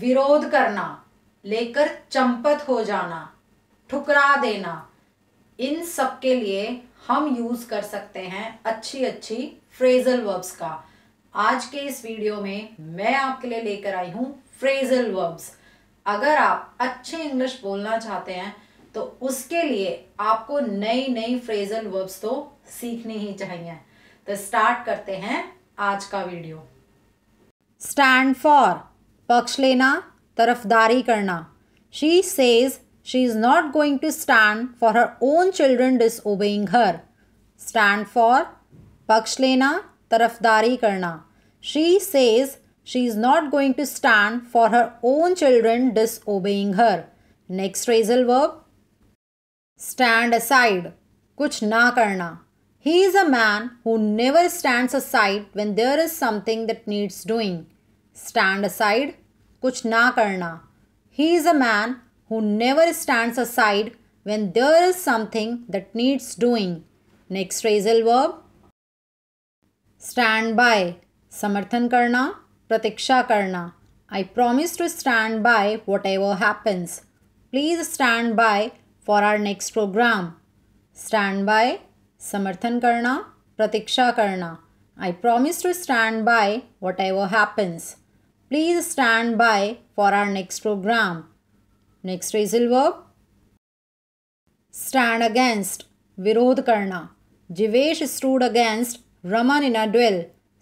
विरोध करना लेकर चंपत हो जाना ठुकरा देना इन सब के लिए हम यूज़ कर सकते हैं अच्छी अच्छी फ्रेजल वर्ब्स का आज के इस वीडियो में मैं आपके लिए लेकर आई हूं फ्रेजल वर्ब्स अगर आप अच्छे इंग्लिश बोलना चाहते हैं तो उसके लिए आपको नई नई फ्रेजल वर्ब्स तो सीखनी ही चाहिए तो स्टार्ट करते हैं आज का वीडियो स्टैंड फॉर पक्ष लेना तरफदारी करना she says she is not going to stand for her own children disobeying her. Stand for पक्ष लेना तरफदारी करना She says she is not going to stand for her own children disobeying her. Next phrasal verb Stand aside कुछ ना करना He is a man who never stands aside when there is something that needs doing. Stand aside, कुछ ना करना ही is a man who never stands aside when there is something that needs doing. Next phrasal verb. Stand by. समर्थन करना प्रतीक्षा करना I promise to stand by whatever happens. Please stand by for our next program. Stand by. समर्थन करना प्रतीक्षा करना I promise to stand by whatever happens. Please stand by for our next program. Next phrasal verb. Stand against. विरोध करना Jivesh stood against Raman in a duel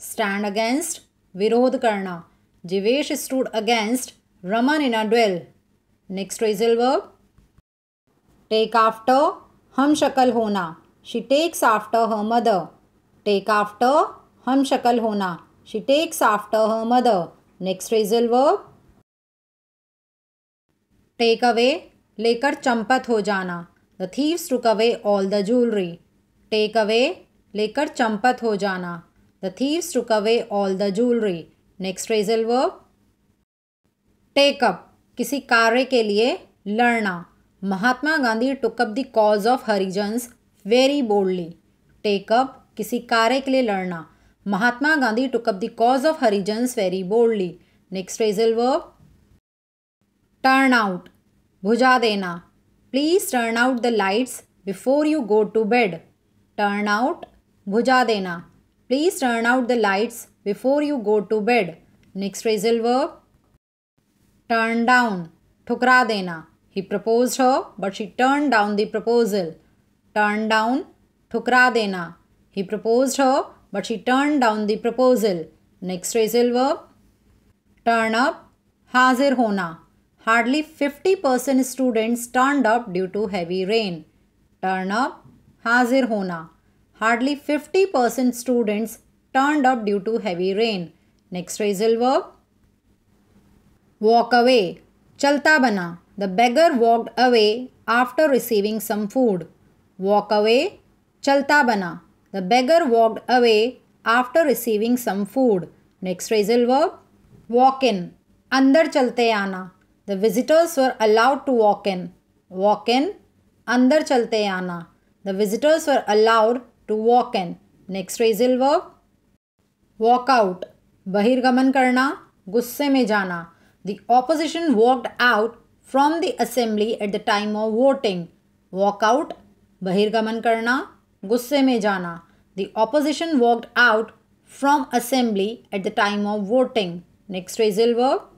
stand against विरोध करना Jivesh stood against Raman in a duel next phrasal verb take after हम शक्ल होना she takes after her mother take after हम शक्ल होना she takes after her mother next phrasal verb take away लेकर चंपत हो जाना the thieves took away all the jewellery take away लेकर चंपत हो जाना the thieves took away all the jewellery next phrasal verb take up किसी कार्य के लिए लड़ना Mahatma Gandhi took up the cause of Harijans very boldly take up किसी कार्य के लिए लड़ना Mahatma Gandhi took up the cause of Harijans very boldly. Next phrasal verb. Turn out. Bhuja dena. Please turn out the lights before you go to bed. Turn out. Bhuja dena. Please turn out the lights before you go to bed. Next phrasal verb. Turn down. Thukra dena. He proposed her but she turned down the proposal. Turn down. Thukra dena. He proposed her but she turned down the proposal. Next phrasal verb turn up, hazir hona. Hardly 50% students turned up due to heavy rain. Turn up, hazir hona. Hardly 50% students turned up due to heavy rain. Next phrasal verb walk away. Chalta bana. The beggar walked away after receiving some food. Walk away. Chalta bana the beggar walked away after receiving some food. Next phrasal verb walk in. Andar chalte aana. The visitors were allowed to walk in. Walk in. Andar chalte aana. The visitors were allowed to walk in. Next phrasal verb walk out. Bahirgaman karna. Gusse me jana. The opposition walked out from the assembly at the time of voting. Walk out. Bahirgaman karna. गुस्से में जाना the opposition walked out from assembly at the time of voting next phrasal verb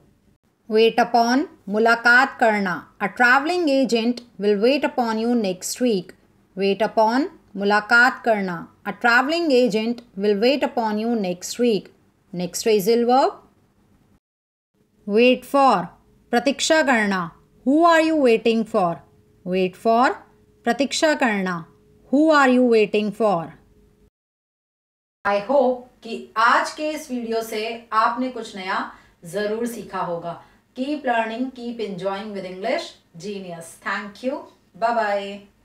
wait upon मुलाकात करना a travelling agent will wait upon you next week wait upon मुलाकात करना a travelling agent will wait upon you next week next phrasal verb wait for प्रतीक्षा करना who are you waiting for wait for प्रतीक्षा करना who are you waiting for I hope कि आज के इस वीडियो से आपने कुछ नया जरूर सीखा होगा keep learning keep enjoying with English genius thank you bye bye